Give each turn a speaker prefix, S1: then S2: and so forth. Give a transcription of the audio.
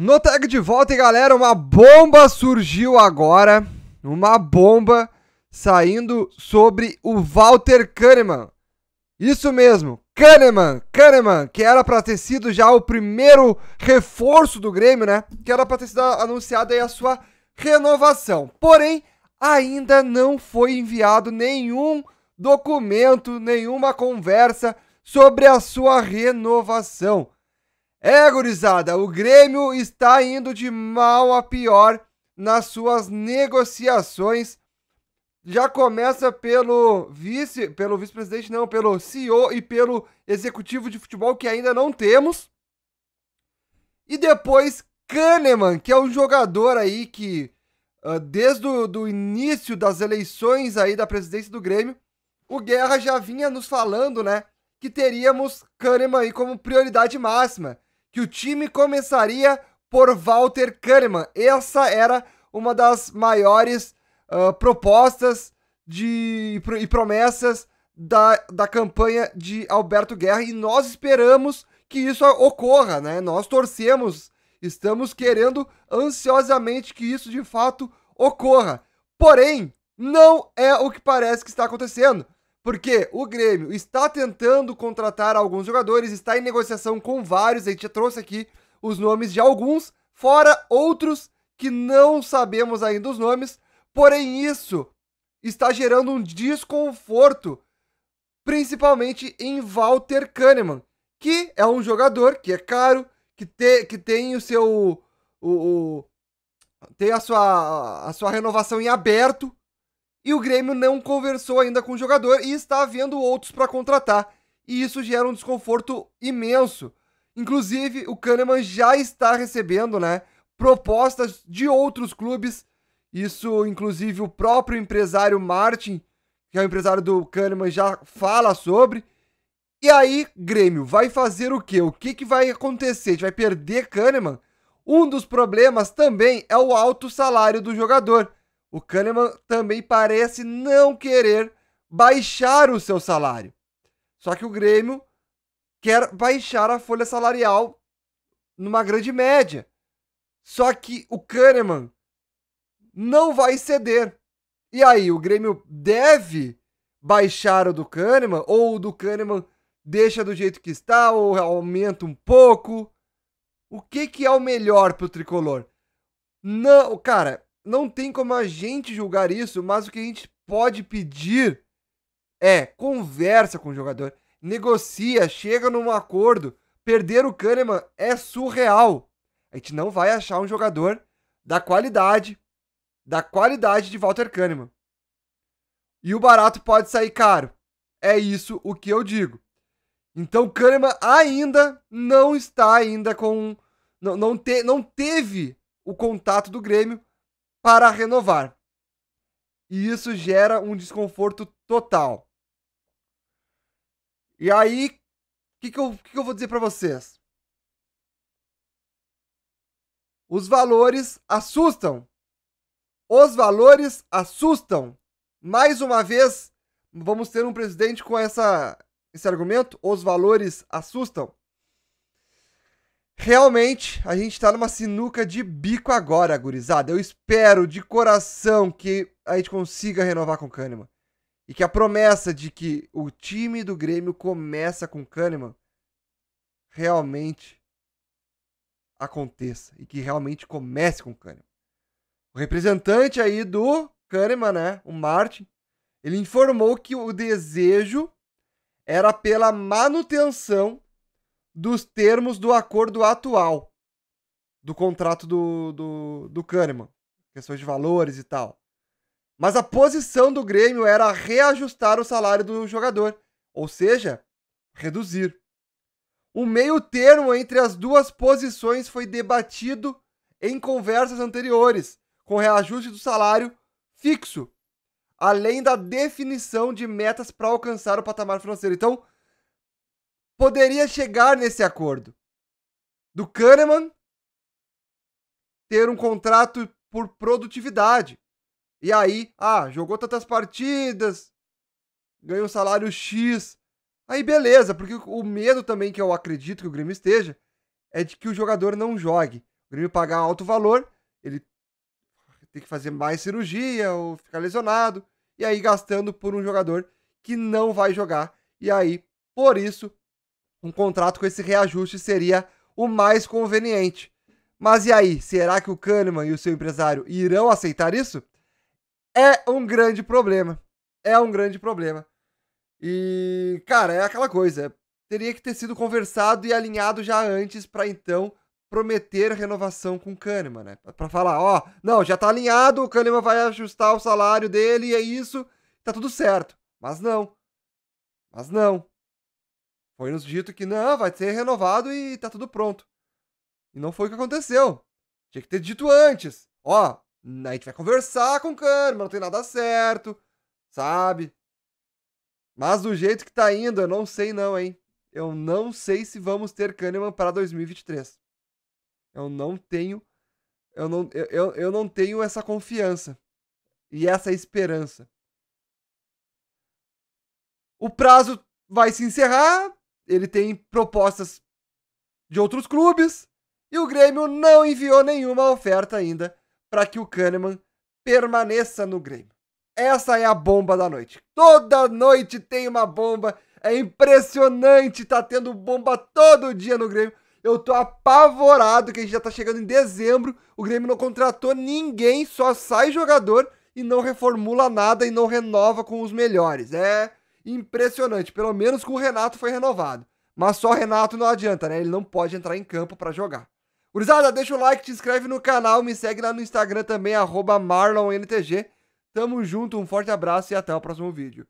S1: No tag de volta, galera, uma bomba surgiu agora. Uma bomba saindo sobre o Walter Kahneman. Isso mesmo, Kahneman, Kahneman, que era para ter sido já o primeiro reforço do Grêmio, né? Que era para ter sido anunciada aí a sua renovação. Porém, ainda não foi enviado nenhum documento, nenhuma conversa sobre a sua renovação. É, gurizada, o Grêmio está indo de mal a pior nas suas negociações. Já começa pelo vice, pelo vice-presidente não, pelo CEO e pelo executivo de futebol que ainda não temos. E depois Kahneman, que é um jogador aí que ah, desde o início das eleições aí da presidência do Grêmio, o Guerra já vinha nos falando, né, que teríamos Kahneman aí como prioridade máxima que o time começaria por Walter Kahneman. Essa era uma das maiores uh, propostas de, e promessas da, da campanha de Alberto Guerra e nós esperamos que isso ocorra, né? Nós torcemos, estamos querendo ansiosamente que isso de fato ocorra. Porém, não é o que parece que está acontecendo. Porque o Grêmio está tentando contratar alguns jogadores, está em negociação com vários, a gente já trouxe aqui os nomes de alguns, fora outros que não sabemos ainda os nomes, porém isso está gerando um desconforto, principalmente em Walter Kahneman, que é um jogador que é caro, que, te, que tem o seu. O, o, tem a sua, a sua renovação em aberto, e o Grêmio não conversou ainda com o jogador e está vendo outros para contratar. E isso gera um desconforto imenso. Inclusive, o Kahneman já está recebendo né, propostas de outros clubes. Isso, inclusive, o próprio empresário Martin, que é o empresário do Kahneman, já fala sobre. E aí, Grêmio, vai fazer o quê? O que, que vai acontecer? A gente vai perder Kahneman? Um dos problemas também é o alto salário do jogador o Kahneman também parece não querer baixar o seu salário. Só que o Grêmio quer baixar a folha salarial numa grande média. Só que o Kahneman não vai ceder. E aí, o Grêmio deve baixar o do Kahneman? Ou o do Kahneman deixa do jeito que está? Ou aumenta um pouco? O que, que é o melhor para o tricolor? Não, cara, não tem como a gente julgar isso, mas o que a gente pode pedir é conversa com o jogador, negocia, chega num acordo. Perder o Kahneman é surreal. A gente não vai achar um jogador da qualidade, da qualidade de Walter Kahneman. E o barato pode sair caro. É isso o que eu digo. Então Kahneman ainda não está ainda com não, não, te, não teve o contato do Grêmio para renovar. E isso gera um desconforto total. E aí, o que que, que eu vou dizer para vocês? Os valores assustam. Os valores assustam. Mais uma vez, vamos ter um presidente com essa, esse argumento. Os valores assustam. Realmente, a gente tá numa sinuca de bico agora, gurizada. Eu espero de coração que a gente consiga renovar com o Kahneman. E que a promessa de que o time do Grêmio começa com o Kahneman realmente aconteça. E que realmente comece com o Kahneman. O representante aí do Kahneman, né? O Martin, ele informou que o desejo era pela manutenção dos termos do acordo atual do contrato do, do, do Kahneman. Questões de valores e tal. Mas a posição do Grêmio era reajustar o salário do jogador, ou seja, reduzir. O meio termo entre as duas posições foi debatido em conversas anteriores, com reajuste do salário fixo, além da definição de metas para alcançar o patamar financeiro. Então, poderia chegar nesse acordo do Kahneman ter um contrato por produtividade. E aí, ah, jogou tantas partidas, ganhou um salário X. Aí beleza, porque o medo também que eu acredito que o Grêmio esteja é de que o jogador não jogue. O Grêmio pagar alto valor, ele tem que fazer mais cirurgia ou ficar lesionado, e aí gastando por um jogador que não vai jogar. E aí, por isso, um contrato com esse reajuste seria o mais conveniente. Mas e aí, será que o Kahneman e o seu empresário irão aceitar isso? É um grande problema. É um grande problema. E, cara, é aquela coisa. Teria que ter sido conversado e alinhado já antes para então prometer renovação com o Kahneman, né? Para falar, ó, não, já tá alinhado, o Kahneman vai ajustar o salário dele e é isso, tá tudo certo. Mas não. Mas não. Foi nos dito que não, vai ser renovado e tá tudo pronto. E não foi o que aconteceu. Tinha que ter dito antes. Ó, a gente vai conversar com o Kahneman, não tem nada certo, sabe? Mas do jeito que tá indo, eu não sei não, hein? Eu não sei se vamos ter Kahneman para 2023. Eu não tenho eu não, eu, eu não tenho essa confiança e essa esperança. O prazo vai se encerrar, ele tem propostas de outros clubes e o Grêmio não enviou nenhuma oferta ainda para que o Kahneman permaneça no Grêmio. Essa é a bomba da noite. Toda noite tem uma bomba. É impressionante, tá tendo bomba todo dia no Grêmio. Eu tô apavorado que a gente já tá chegando em dezembro. O Grêmio não contratou ninguém, só sai jogador e não reformula nada e não renova com os melhores. É impressionante. Pelo menos com o Renato foi renovado. Mas só Renato não adianta, né? Ele não pode entrar em campo para jogar. Gurizada, deixa o like, te inscreve no canal, me segue lá no Instagram também, marlonnTG. Tamo junto, um forte abraço e até o próximo vídeo.